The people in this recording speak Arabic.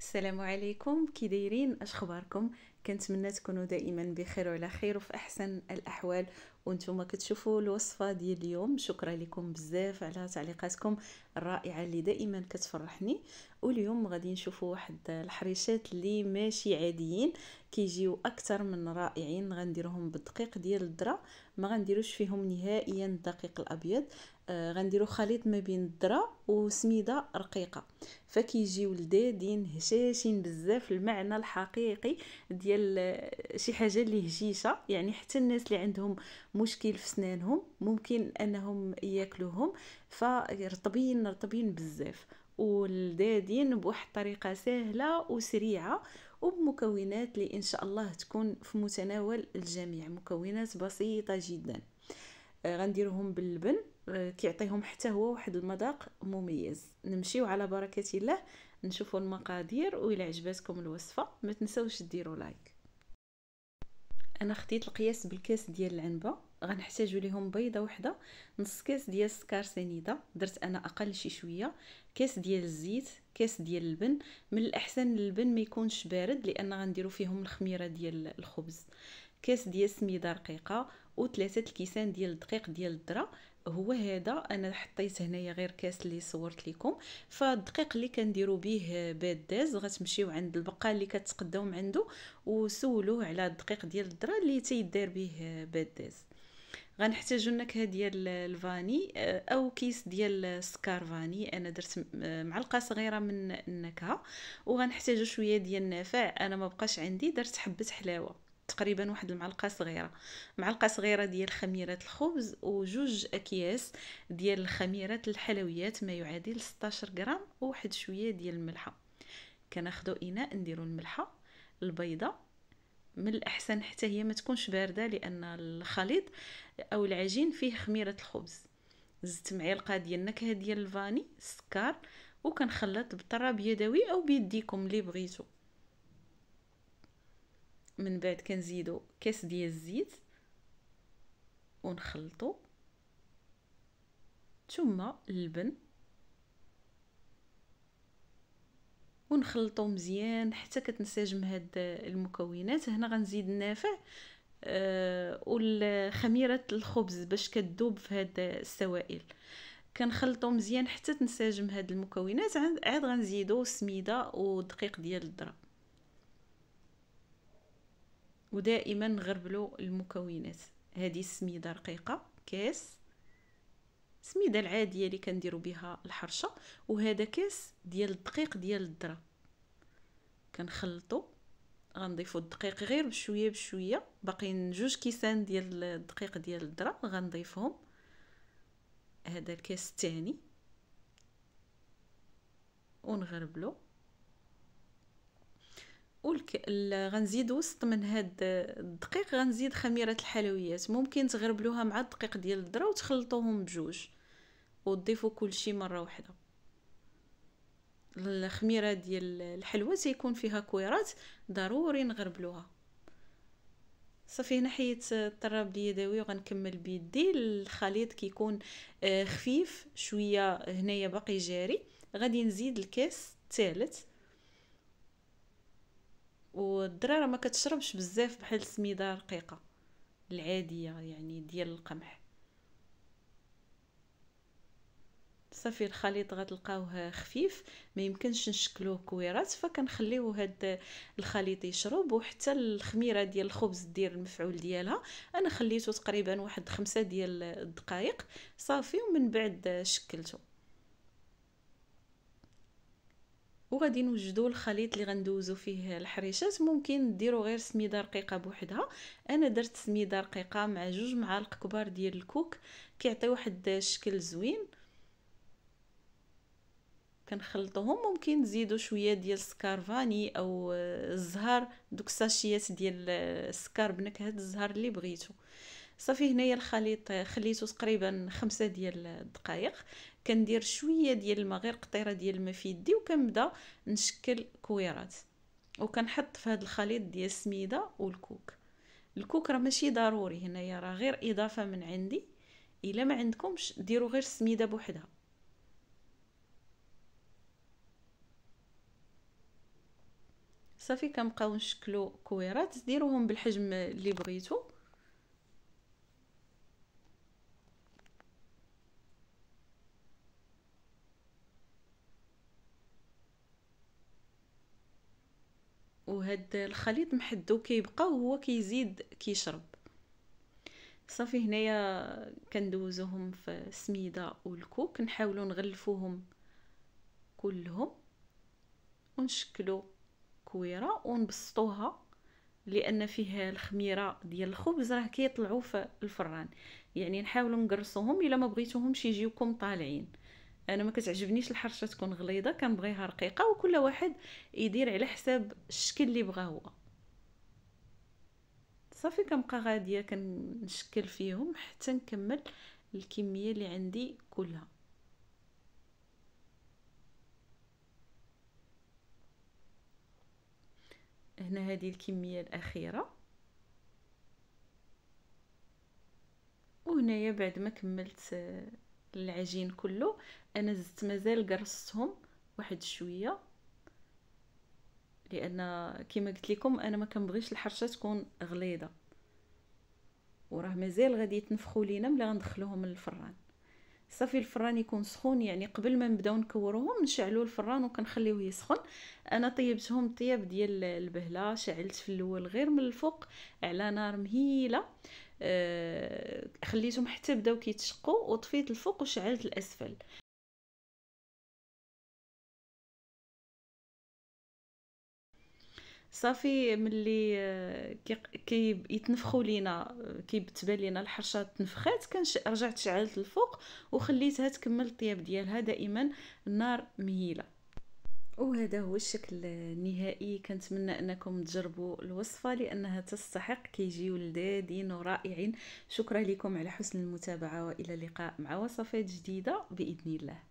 السلام عليكم كي دايرين اش اخباركم كنتمنى تكونوا دائما بخير وعلى خير وفي احسن الاحوال وانتم كتشوفوا الوصفه ديال اليوم شكرا لكم بزاف على تعليقاتكم الرائعه اللي دائما كتفرحني واليوم غادي نشوفوا واحد الحريشات اللي ماشي عاديين كيجيو اكثر من رائعين غنديرهم بالدقيق ديال الذره ما غنديروش فيهم نهائيا الدقيق الابيض آه، غنديرو خليط ما بين الذره وسميده رقيقه فكيجيو لذيذين هشاشين بزاف المعنى الحقيقي ديال ديال شي حاجه اللي هجيشه يعني حتى الناس اللي عندهم مشكل في سنانهم ممكن انهم ياكلوهم فرطبين رطبين بزاف ولذادين بواحد الطريقه سهله وسريعه وبمكونات اللي ان شاء الله تكون في متناول الجميع مكونات بسيطه جدا غنديرهم باللبن آه، كيعطيهم حتى هو واحد المذاق مميز نمشيو على بركه الله نشوفوا المقادير وإلا عجبتكم الوصفه ما تنساوش ديروا لايك انا خديت القياس بالكاس ديال العنبه غنحتاجو ليهم بيضه وحده نص كاس ديال السكر سنيده درت انا اقل شي شويه كاس ديال الزيت كاس ديال اللبن من الاحسن اللبن ما يكونش بارد لان غنديرو فيهم الخميره ديال الخبز كاس ديال السميده رقيقه و الكيسان ديال الدقيق ديال الذره هو هذا انا حطيت هنايا غير كاس اللي صورت لكم فالدقيق اللي كنديروا به باداز غتمشيو عند البقال اللي كتقداوم عنده وسولوه على الدقيق ديال الذره اللي تيدار به باداز غنحتاجو النكهه ديال الفاني آه، او كيس ديال السكر فاني انا درت آه، معلقه صغيره من النكهه وغنحتاجو شويه ديال النافع انا ما بقاش عندي درت حبه حلاوه تقريبا واحد المعلقه صغيره معلقه صغيره ديال خميره الخبز وجوج اكياس ديال خميره الحلويات ما يعادل 16 غرام وواحد شويه ديال الملحه كناخذوا اناء نديروا الملحه البيضه من الاحسن حتى هي ما تكونش بارده لان الخليط او العجين فيه خميره الخبز زدت معلقه ديال النكهه ديال الفاني السكر وكنخلط بطراب يدوي او بيديكم اللي بغيتو من بعد كنزيدو كاس ديال الزيت ونخلطو ثم اللبن ونخلطو مزيان حتى كتنسجم هاد المكونات هنا غنزيد النافع أه والخميره الخبز باش كتذوب في هاد السوائل كنخلطو مزيان حتى تنسجم هاد المكونات عاد غنزيدو السميده والدقيق ديال الذره ودائما نغربلو المكونات هذه السميده رقيقه كاس سميدة العاديه اللي كنديرو بها الحرشه وهذا كاس ديال الدقيق ديال الذره كنخلطو غنضيفو الدقيق غير بشويه بشويه باقيين جوج كيسان ديال الدقيق ديال الذره غنضيفهم هذا الكاس الثاني ونغربلو نقولك غنزيدو وسط من هاد الدقيق غنزيد خميره الحلويات ممكن تغربلوها مع الدقيق ديال الذره وتخلطوهم بجوج وتضيفوا كلشي مره واحده الخميره ديال الحلوى تيكون فيها كويرات ضروري نغربلوها صافي هنا حيت الطراب اليدوي وغنكمل بيدي الخليط كيكون آه، خفيف شويه هنايا باقي جاري غادي نزيد الكاس الثالث الدرارة ما كتشربش بزاف بحال السميدة رقيقة العادية يعني ديال القمح صافي الخليط غتلقاوه خفيف ما يمكنش نشكلوه كويرات فكنخليو هاد الخليط يشرب وحتى الخميره ديال الخبز دير المفعول ديالها انا خليته تقريبا واحد خمسة ديال الدقائق صافي ومن بعد شكلته وغادي نوجدوا الخليط اللي غندوزو فيه الحريشات ممكن ديروا غير سميده رقيقه بوحدها انا درت سميده رقيقه مع جوج معالق كبار ديال الكوك كيعطي واحد الشكل زوين كنخلطوهم ممكن تزيدوا شويه ديال السكر فاني او الزهر دوك الساشيات ديال السكر بنكهه الزهر اللي بغيتو صافي هنايا الخليط خليته تقريبا خمسة ديال الدقائق كندير شويه ديال الماء غير قطيره ديال الماء في يدي وكنبدا نشكل كويرات وكنحط في هذا الخليط ديال السميده والكوك الكوك راه ماشي ضروري هنايا راه غير اضافه من عندي الا ما عندكمش ديروا غير السميده بوحدها صافي كنبقاو نشكلو كويرات ديروهم بالحجم اللي بغيتو هاد الخليط محدو كيبقى وهو كيزيد كيشرب صافي هنايا كندوزوهم في السميده والكوك نحاولو نغلفوهم كلهم ونشكلو كويره ونبسطوها لان فيها الخميره ديال الخبز راه كيطلعوا في الفران يعني نحاولوا نقرصوهم الا ما بغيتوهمش يجيوكم طالعين انا ما كتعجبنيش الحرشه تكون غليظه كنبغيها رقيقه وكل واحد يدير على حساب الشكل اللي بغا هو صافي كنبقى غاديه كنشكل فيهم حتى نكمل الكميه اللي عندي كلها هنا هذه الكميه الاخيره وهنايا بعد ما كملت العجين كله انا زدت مازال قرصتهم واحد شويه لان كما قلت لكم انا ما كنبغيش الحرشه تكون غليظه وراه مازال غادي يتنفخوا لينا ملي غندخلوهم للفران صافي الفران يكون سخون يعني قبل ما نبداو نكوروهم نشعلو الفران وكنخليوه يسخن انا طيبتهم طياب ديال البهله شعلت في الاول غير من الفوق على نار مهيله آه خليتهم حتى بداو كيتشقوا وطفيت الفوق وشعلت الاسفل صافي ملي آه، كي يتنفخوا لينا آه، كيبتبان لينا الحرشه تنفخات رجعت شعلت الفوق وخليتها تكمل الطياب ديالها دائما النار مهيله وهذا هو الشكل النهائي كنتمنى انكم تجربوا الوصفه لانها تستحق كيجيو لذاذين ورائعين شكرا لكم على حسن المتابعه والى اللقاء مع وصفات جديده باذن الله